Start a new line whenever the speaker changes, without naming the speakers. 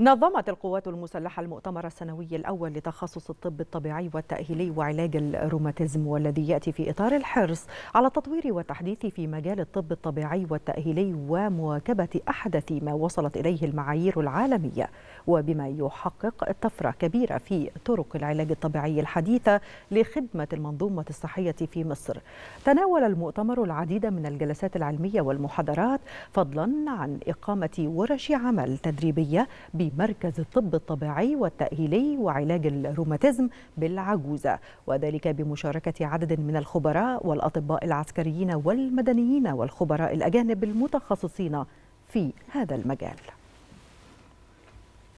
نظمت القوات المسلحة المؤتمر السنوي الأول لتخصص الطب الطبيعي والتأهيلي وعلاج الروماتيزم والذي يأتي في إطار الحرص على التطوير والتحديث في مجال الطب الطبيعي والتأهيلي ومواكبة أحدث ما وصلت إليه المعايير العالمية وبما يحقق طفرة كبيرة في طرق العلاج الطبيعي الحديثة لخدمة المنظومة الصحية في مصر تناول المؤتمر العديد من الجلسات العلمية والمحاضرات فضلا عن إقامة ورش عمل تدريبية ب بمركز الطب الطبيعي والتأهيلي وعلاج الروماتيزم بالعجوزة وذلك بمشاركة عدد من الخبراء والأطباء العسكريين والمدنيين والخبراء الأجانب المتخصصين في هذا المجال